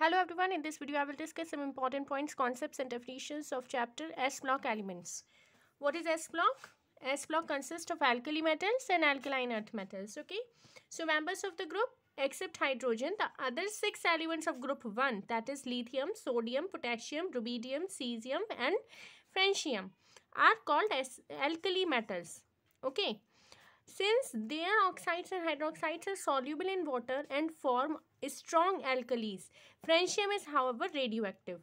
Hello everyone, in this video I will discuss some important points, concepts and definitions of chapter S-block elements. What is S-block? S-block consists of alkali metals and alkaline earth metals, okay? So members of the group except hydrogen, the other six elements of group 1 that is lithium, sodium, potassium, rubidium, cesium and francium are called as alkali metals, okay? Since their oxides and hydroxides are soluble in water and form strong alkalis, francium is however radioactive.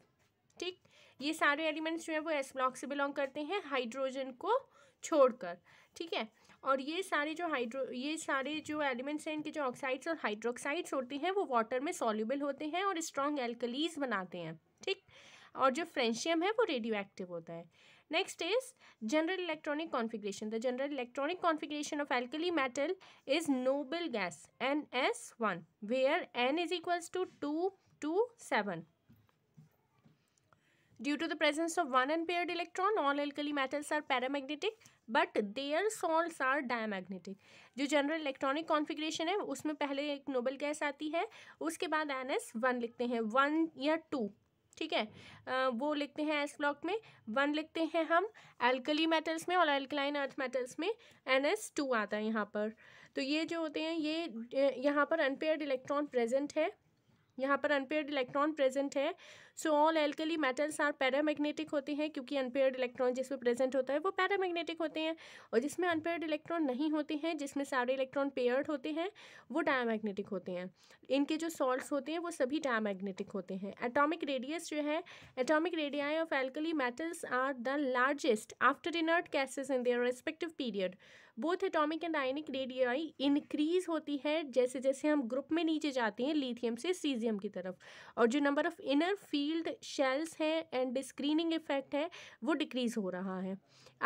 ठीक ये सारे elements जो है वो S block से belong करते हैं hydrogen को छोड़कर ठीक है और ये सारे जो हाइड्रो ये सारे जो एलिमेंट्स हैं इनके जो ऑक्साइड्स और हाइड्रोक्साइड्स होते हैं वो वाटर में सॉल्यूबल होते हैं और स्ट्रॉन्ग एल्कलीज बनाते हैं ठीक और जो फ्रेंशियम है वो रेडियो एक्टिव होता है Next is general electronic configuration. The general electronic configuration of alkali metal is noble gas NS1 where N is equals to 2 to 7. Due to the presence of one unpaired electron, all alkali metals are paramagnetic but their salt are diamagnetic जो general electronic configuration है उसमें पहले एक noble gas आती है उसके बाद N S one लिखते हैं वन या टू ठीक है वो लिखते हैं एस ब्लॉक में वन लिखते हैं हम एल्कली मेटल्स में और एल्कलाइन अर्थ मेटल्स में एन एस टू आता है यहाँ पर तो ये जो होते हैं ये यहाँ पर अनपेयर्ड इलेक्ट्रॉन प्रेजेंट है यहाँ पर अनपेयर्ड इलेक्ट्रॉन प्रेजेंट है so all alkali metals are paramagnetic होते हैं क्योंकि अनपेयर्ड इलेक्ट्रॉन जिसमें प्रेजेंट होता है वो पैरामैग्नेटिक होते हैं और जिसमें अनपेयर्ड इलेक्ट्रॉन नहीं होते हैं जिसमें सारे इलेक्ट्रॉन पेयर्ड होते हैं वो डायमैग्नेटिक होते हैं इनके जो सॉल्ट होते हैं वो सभी डायमैग्नेटिक होते हैं एटॉमिक रेडियस जो है atomic radii of alkali metals are the largest after inert gases in their respective period both atomic and ionic radii increase होती है जैसे जैसे हम ग्रुप में नीचे जाते हैं लिथियम से सीजियम की तरफ और जो number of inner filled shells हैं एंड स्क्रीनिंग इफेक्ट है वो डिक्रीज हो रहा है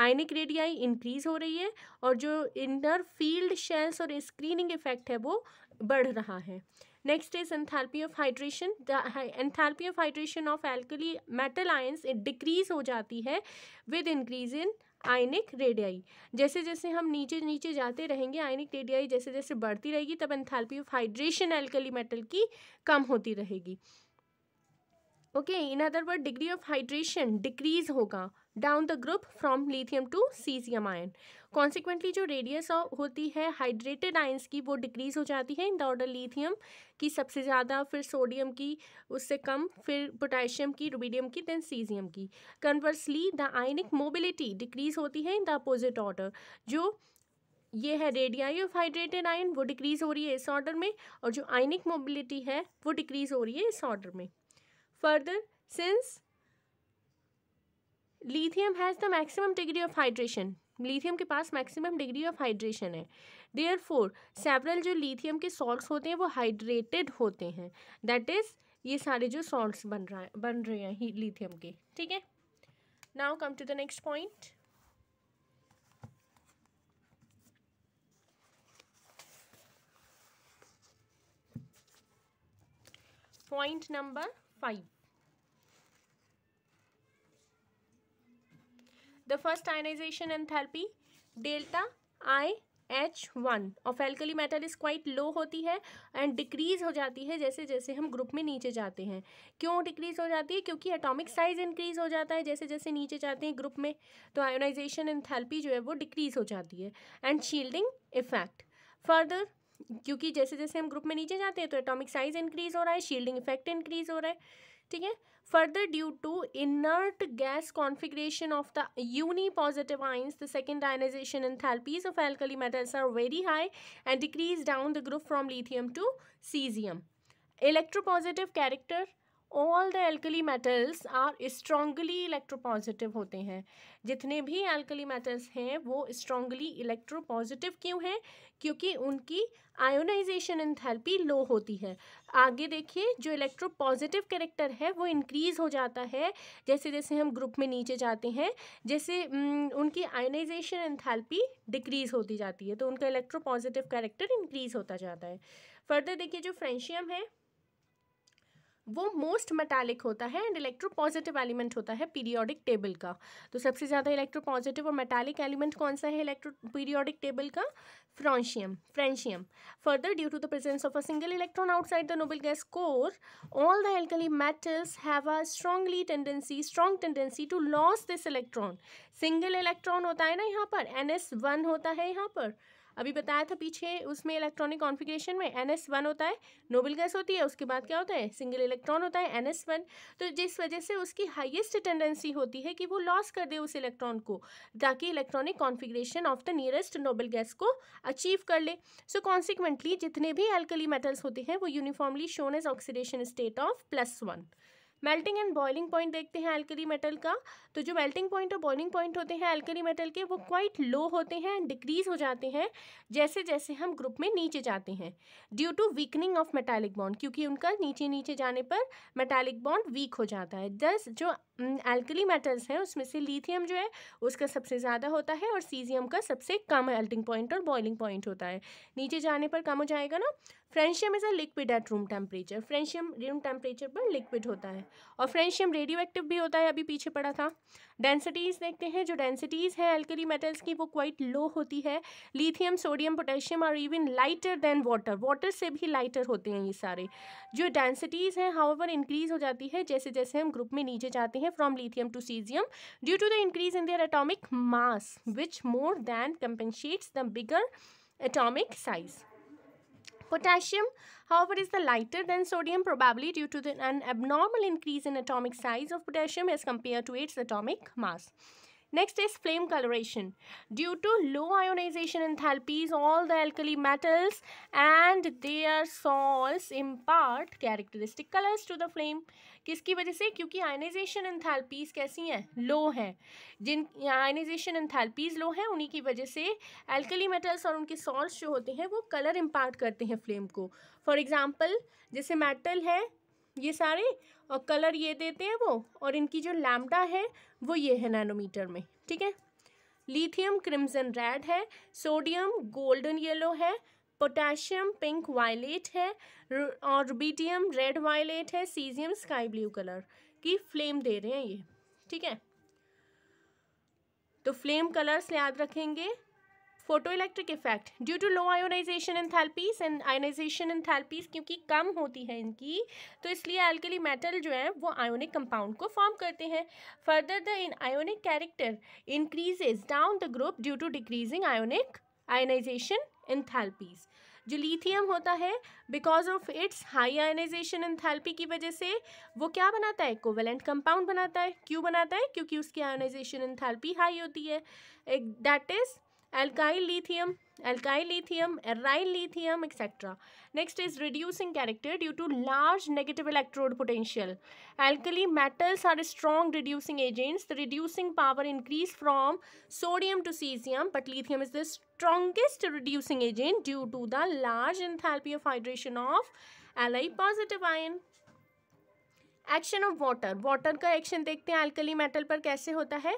आयनिक रेडियाई इंक्रीज हो रही है और जो इनर फील्ड शेल्स और स्क्रीनिंग इफेक्ट है वो बढ़ रहा है next is enthalpy of hydration the of hydration of alkali metal ions decrease हो जाती है with increase in ionic radii जैसे जैसे हम नीचे नीचे जाते रहेंगे आयनिक रेडियाई जैसे जैसे बढ़ती रहेगी तब enthalpy of hydration alkali metal की कम होती रहेगी okay in other word degree of hydration decrease होगा down the group from lithium to caesium ion consequently जो रेडियस होती है हाइड्रेटेड आइंस की वो डिक्रीज़ हो जाती है इन द ऑर्डर लीथियम की सबसे ज़्यादा फिर सोडियम की उससे कम फिर पोटेशियम की रुबीडियम की देन सीजियम की conversely the ionic mobility decrease होती है इन द अपोजिट ऑर्डर जो ये है रेडियाई ऑफ हाइड्रेटेड आयन वो डिक्रीज़ हो रही है इस ऑर्डर में और जो आइनिक मोबिलिटी है वो डिक्रीज़ हो रही है इस ऑर्डर में further since lithium has the maximum degree of hydration lithium के पास मैक्सिमम डिग्री ऑफ हाइड्रेशन है देयर फोर सेवरल जो लिथियम के सॉल्ट्स होते हैं वो हाइड्रेटेड होते हैं दैट इज़ ये सारे जो सॉल्ट्स बन रहा है बन रहे हैं लिथियम के ठीक है now come to the next point point number five the first ionization and therapy delta I H one of alkali metal is quite low होती है एंड डिक्रीज़ हो जाती है जैसे जैसे हम ग्रुप में नीचे जाते हैं क्यों डिक्रीज़ हो जाती है क्योंकि एटॉमिक साइज़ इंक्रीज़ हो जाता है जैसे जैसे नीचे जाते हैं ग्रुप में तो आयोनाइजेशन एंड थेरेपी जो है वो डिक्रीज़ हो जाती है एंड शील्डिंग इफेक्ट फर्दर क्योंकि जैसे जैसे हम ग्रुप में नीचे जाते हैं तो एटॉमिक साइज़ इंक्रीज़ हो रहा है शील्डिंग इफेक्ट इंक्रीज़ हो रहा है ठीक है further due to inert gas configuration of the unipositive ions the second ionization enthalpies of alkali metals are very high and decrease down the group from lithium to caesium electropositive character all the alkali metals are strongly electropositive होते हैं जितने भी alkali metals हैं वो strongly electropositive क्यों हैं क्योंकि उनकी आयोनाइजेशन एंथैल्पी लो होती है आगे देखिए जो इलेक्ट्रोपॉजिटिव कैरेक्टर है वो इंक्रीज़ हो जाता है जैसे जैसे हम ग्रुप में नीचे जाते हैं जैसे उनकी आयोनाइजेशन एंथैल्पी डिक्रीज़ होती जाती है तो उनका इलेक्ट्रोपॉजिटिव कैरेक्टर इंक्रीज़ होता जाता है फर्दर देखिए जो फ्रेंशियम है वो मोस्ट मेटालिक होता है एंड इलेक्ट्रोपॉजिटिव एलिमेंट होता है पीरियोडिक टेबल का तो सबसे ज़्यादा इलेक्ट्रोपॉजिटिव और मेटालिक एलिमेंट कौन सा है इलेक्ट्रो पीरियोडिक टेबल का francium francium further due to the presence of a single electron outside the noble gas core all the alkali metals have a strongly tendency strong tendency to loss this electron single electron होता है ना यहाँ पर N S one होता है यहाँ पर अभी बताया था पीछे उसमें इलेक्ट्रॉनिक कॉन्फिग्रेशन में एन एस वन होता है नोबल गैस होती है उसके बाद क्या होता है सिंगल इलेक्ट्रॉन होता है एन एस वन तो जिस वजह से उसकी हाइएस्ट टेंडेंसी होती है कि वो लॉस कर दे उस इलेक्ट्रॉन को ताकि electronic configuration of the nearest noble gas को अचीव कर ले सो so, कॉन्सिक्वेंटली जितने भी एल्कली मेटल्स होते हैं वो uniformly shown as oxidation state of plus one melting and boiling point देखते हैं एल्करी मेटल का तो जो मेल्टिंग पॉइंट और बॉइलिंग पॉइंट होते हैं एल्करी मेटल के वो क्वाइट लो होते हैं एंड डिक्रीज हो जाते हैं जैसे जैसे हम ग्रुप में नीचे जाते हैं due to weakening of metallic bond क्योंकि उनका नीचे नीचे जाने पर मेटालिक बॉन्ड वीक हो जाता है दस जो एल्कली मेटल्स हैं उसमें से लीथियम जो है उसका सबसे ज़्यादा होता है और सीजियम का सबसे कम एल्टिंग पॉइंट और बॉइलिंग पॉइंट होता है नीचे जाने पर कम हो जाएगा ना francium is a liquid at room temperature francium room temperature पर लिक्विड होता है और फ्रेंशियम रेडियो एक्टिव भी होता है अभी पीछे पड़ा था डेंसिटीज़ देखते हैं जो डेंसिटीज़ हैं एल्कली मेटल्स की वो क्वाइट लो होती है लीथियम सोडियम पोटेशियम और even lighter than water water से भी लाइटर होते हैं ये सारे जो डेंसिटीज़ हैं हाउ इंक्रीज़ हो जाती है जैसे जैसे हम ग्रुप में नीचे जाते हैं from lithium to cesium due to the increase in their atomic mass which more than compensates the bigger atomic size. Potassium, however, is the lighter than sodium probably due to an abnormal increase in atomic size of potassium as compared to its atomic mass. Next is flame coloration. Due to low ionization enthalpies, all the alkali metals and their salts impart characteristic colors to the flame. किसकी वजह से क्योंकि ionization enthalpies कैसी हैं लो हैं जिन ionization enthalpies लो हैं उन्हीं की वजह से एल्कली मेटल्स और उनके सॉल्ट जो होते हैं वो कलर इम्पार्ट करते हैं फ्लेम को फॉर एग्ज़ाम्पल जैसे मेटल है ये सारे और कलर ये देते हैं वो और इनकी जो लैमडा है वो ये है नैनोमीटर में ठीक है लिथियम क्रिम्सन रेड है सोडियम गोल्डन येलो है पोटेशियम पिंक वायलेट है और रुबीडियम रेड वायलेट है सीजियम स्काई ब्लू कलर की फ्लेम दे रहे हैं ये ठीक है तो फ्लेम कलर्स याद रखेंगे photo electric effect due to low ionization in enthalpies and ionization in enthalpies क्योंकि कम होती है इनकी तो इसलिए एल्कली मेटल जो है वो आयोनिक कंपाउंड को फॉर्म करते हैं further the in ionic character increases down the group due to decreasing ionic ionization enthalpies जो लिथियम होता है because of its high ionization enthalpy की वजह से वो क्या बनाता है कोवेलेंट कंपाउंड बनाता है क्यों बनाता है क्योंकि उसकी आयनाइजेशन एंथैल्पी हाई होती है that is alkyl lithium alkyl lithium aryl lithium etc next is reducing character due to large negative electrode potential alkali metals are strong reducing agents the reducing power increase from sodium to cesium but lithium is the strongest reducing agent due to the large enthalpy of hydration of li positive ion action of water water का action देखते हैं alkali metal पर कैसे होता है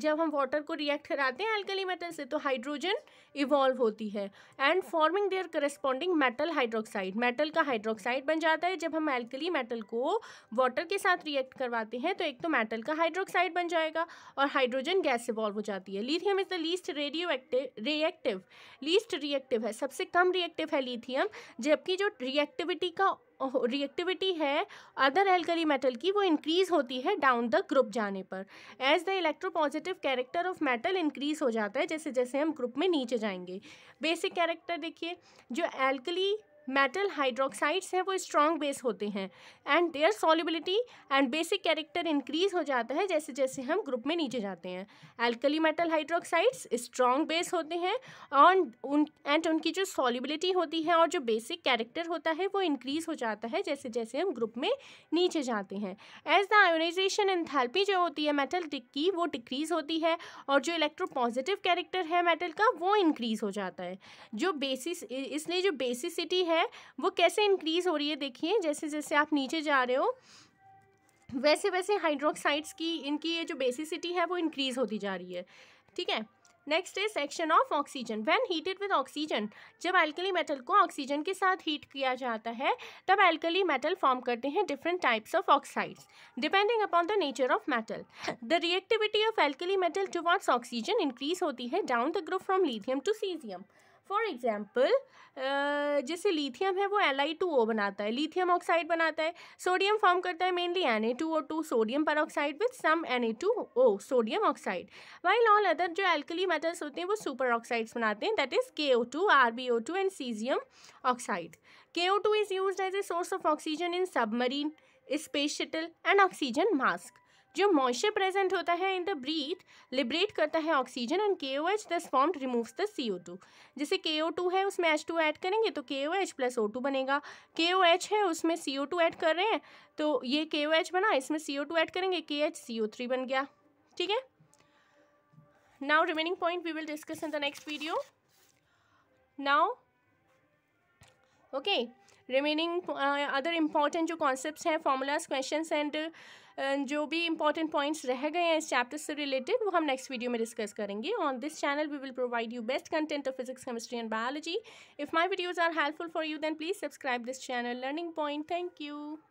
जब हम water को रिएक्ट कराते हैं अल्कली मेटल से तो हाइड्रोजन इवॉल्व होती है and forming their corresponding metal hydroxide metal का हाइड्रोक्साइड बन जाता है जब हम एल्कली मेटल को वाटर के साथ रिएक्ट करवाते हैं तो एक तो मेटल का हाइड्रोक्साइड बन जाएगा और हाइड्रोजन गैस इवॉल्व हो जाती है lithium is the least radioactive reactive least reactive है सबसे कम रिएक्टिव है लीथियम जबकि जो रिएक्टिविटी का रिएक्टिविटी है अदर एल्कली मेटल की वो इंक्रीज़ होती है डाउन द ग्रुप जाने पर as the electropositive character of metal increase हो जाता है जैसे जैसे हम ग्रुप में नीचे जाएंगे बेसिक कैरेक्टर देखिए जो एल्कली मेटल हाइड्रोक्साइड्स हैं वो स्ट्रॉन्ग बेस होते हैं and their solubility and basic character increase हो जाता है जैसे जैसे हम ग्रुप में नीचे जाते हैं alkali metal hydroxides strong base होते हैं और उन एंड उनकी जो सॉलिबिलिटी होती है और जो बेसिक कैरेक्टर होता है वो इंक्रीज हो जाता है जैसे जैसे हम ग्रुप में नीचे जाते हैं एज द आयोनाइजेशन एंथैल्पी जो होती है मेटल की वो डिक्रीज होती है और जो इलेक्ट्रोपॉजिटिव कैरेक्टर है मेटल का वो इंक्रीज हो जाता है जो बेसिस इसलिए जो बेसिसिटी है है वो कैसे इंक्रीज़ हो रही है देखिए जैसे जैसे आप नीचे जा रहे हो वैसे वैसे हाइड्रोक्साइड्स की इनकी ये जो बेसिसिटी है वो इंक्रीज़ होती जा रही है ठीक है next is section of oxygen when heated with oxygen जब एल्कली मेटल को ऑक्सीजन के साथ हीट किया जाता है तब एल्कली मेटल फॉर्म करते हैं different types of oxides depending upon the nature of metal the reactivity of alkali metal towards oxygen increase होती है down the group from lithium to caesium for example जैसे lithium है वो L I two O बनाता है lithium oxide बनाता है sodium form करता है mainly N A two O two sodium peroxide with some N A two O sodium oxide while all other जो एल्कली मेटल्स होते हैं वो सुपर ऑक्साइड्स बनाते हैं that is K O two R B O two and caesium oxide K O two is use as a source of oxygen in submarine space shuttle and oxygen mask जो moisture present होता है in the breath liberate करता है oxygen and K O H thus form removes the C O two जैसे K O to है उसमें H two add करेंगे तो K O H plus O two बनेगा के ओ एच है उसमें सी ओ टू ऐड कर रहे हैं तो ये के ओ एच बना इसमें सी ओ टू ऐड करेंगे के एच सी ओ थ्री बन गया ठीक है now remaining point we will discuss in the next video now okay remaining other important जो कॉन्सेप्ट हैं फार्मूलाज क्वेश्चन एंड जो भी इंपॉर्टेंट पॉइंट्स रह गए हैं इस चैप्टर से रिलेटेड वो हम नेक्स्ट वीडियो में डिस्कस करेंगे on this channel we will provide you best content of physics chemistry and biology if my videos are helpful for you then please subscribe this channel learning point thank you